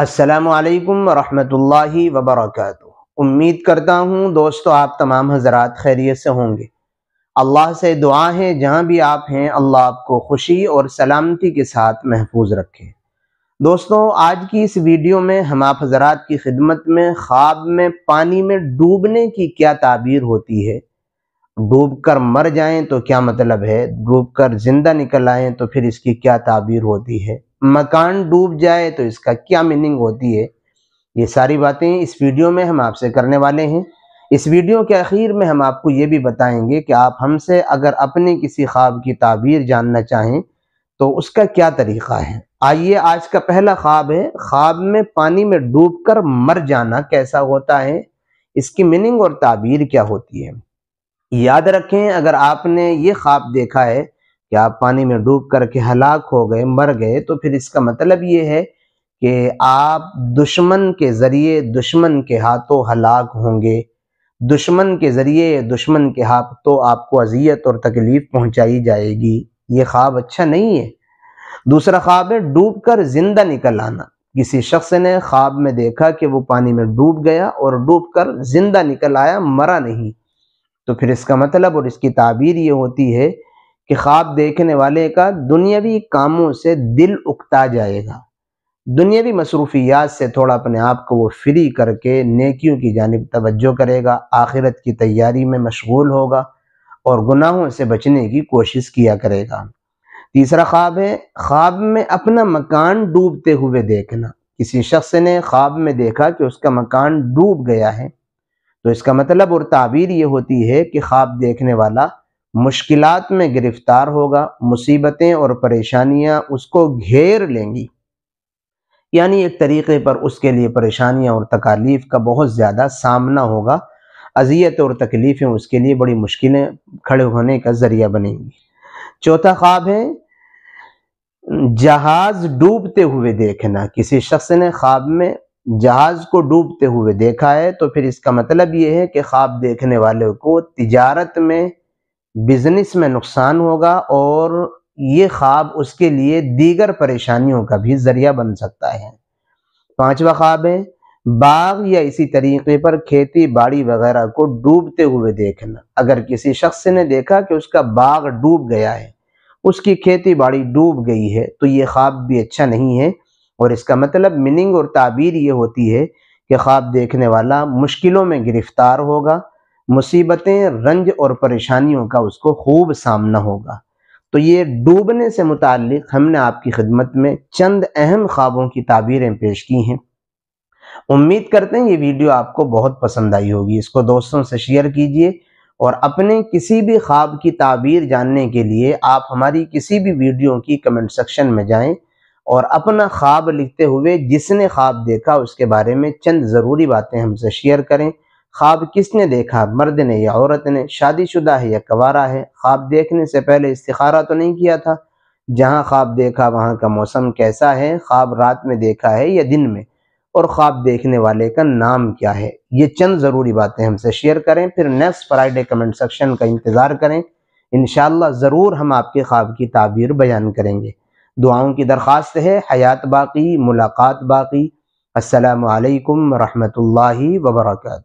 असलकम वरहमल वबरक उम्मीद करता हूँ दोस्तों आप तमाम हजरात खैरियत से होंगे अल्लाह से दुआ है जहाँ भी आप हैं अल्लाह आपको खुशी और सलामती के साथ महफूज रखें दोस्तों आज की इस वीडियो में हम आप हजरात की खिदमत में ख्वाब में पानी में डूबने की क्या ताबीर होती है डूब कर मर जाएँ तो क्या मतलब है डूब कर ज़िंदा निकल आएँ तो फिर इसकी क्या ताबीर होती है मकान डूब जाए तो इसका क्या मीनिंग होती है ये सारी बातें इस वीडियो में हम आपसे करने वाले हैं इस वीडियो के आखिर में हम आपको ये भी बताएंगे कि आप हमसे अगर अपने किसी ख्वाब की ताबीर जानना चाहें तो उसका क्या तरीका है आइए आज का पहला ख्वाब है ख्वाब में पानी में डूब कर मर जाना कैसा होता है इसकी मीनिंग और ताबीर क्या होती है याद रखें अगर आपने ये ख्वाब देखा है कि आप पानी में डूब करके हलाक हो गए मर गए तो फिर इसका मतलब ये है कि आप दुश्मन के ज़रिए दुश्मन के हाथों हलाक होंगे दुश्मन के ज़रिए दुश्मन के हाथ तो आपको अजियत और तकलीफ़ पहुंचाई जाएगी ये ख्वाब अच्छा नहीं है दूसरा ख्वाब है डूब कर ज़िंदा निकल आना किसी शख्स ने ख्वाब में देखा कि वो पानी में डूब गया और डूब कर ज़िंदा निकल आया मरा नहीं तो फिर इसका मतलब और इसकी ताबीर ये होती है कि ख्वाब देखने वाले का दुनियावी कामों से दिल उकता जाएगा दुनियावी मसरूफियात से थोड़ा अपने आप को वो फ्री करके नेकियों की जानब तवज्जो करेगा आखिरत की तैयारी में मशगूल होगा और गुनाहों से बचने की कोशिश किया करेगा तीसरा ख्वाब है ख्वाब में अपना मकान डूबते हुए देखना किसी शख्स ने ख्वाब में देखा कि उसका मकान डूब गया है तो इसका मतलब और ताबीर ये होती है कि ख्वाब देखने वाला मुश्किल में गिरफ्तार होगा मुसीबतें और परेशानियाँ उसको घेर लेंगी यानी एक तरीके पर उसके लिए परेशानियाँ और तकालीफ का बहुत ज़्यादा सामना होगा अजियत और तकलीफ़ें उसके लिए बड़ी मुश्किलें खड़े होने का ज़रिया बनेंगी चौथा ख्वाब है जहाज़ डूबते हुए देखना किसी शख्स ने ख्वाब में जहाज़ को डूबते हुए देखा है तो फिर इसका मतलब ये है कि ख्वाब देखने वाले को तिजारत में बिजनेस में नुकसान होगा और ये ख्वाब उसके लिए दीगर परेशानियों का भी जरिया बन सकता है पांचवा ख्वाब है बाग या इसी तरीके पर खेती बाड़ी वगैरह को डूबते हुए देखना अगर किसी शख्स ने देखा कि उसका बाग डूब गया है उसकी खेती बाड़ी डूब गई है तो ये ख्वाब भी अच्छा नहीं है और इसका मतलब मीनिंग और ताबीर ये होती है कि ख्वाब देखने वाला मुश्किलों में गिरफ्तार होगा मुसीबतें रंज और परेशानियों का उसको खूब सामना होगा तो ये डूबने से मुतल हमने आपकी खिदमत में चंद अहम ख्वाबों की ताबीरें पेश की हैं उम्मीद करते हैं ये वीडियो आपको बहुत पसंद आई होगी इसको दोस्तों से शेयर कीजिए और अपने किसी भी ख्वाब की ताबीर जानने के लिए आप हमारी किसी भी वीडियो की कमेंट सेक्शन में जाएं और अपना ख्वाब लिखते हुए जिसने ख्वाब देखा उसके बारे में चंद ज़रूरी बातें हमसे शेयर करें ख्वाब किसने देखा मर्द ने या औरत ने शादीशुदा है या कवारा है ख्वाब देखने से पहले इस्तारा तो नहीं किया था जहाँ ख्वाब देखा वहाँ का मौसम कैसा है ख्वाब रात में देखा है या दिन में और ख्वाब देखने वाले का नाम क्या है ये चंद ज़रूरी बातें हमसे शेयर करें फिर नेक्स्ट फ्राइडे कमेंट सेक्शन का इंतज़ार करें इन ज़रूर हम आपके ख्वाब की ताबीर बयान करेंगे दुआओं की दरख्वास्त है हयात बाकी मुलाकात बाकी असलकम वरहमल वबरकू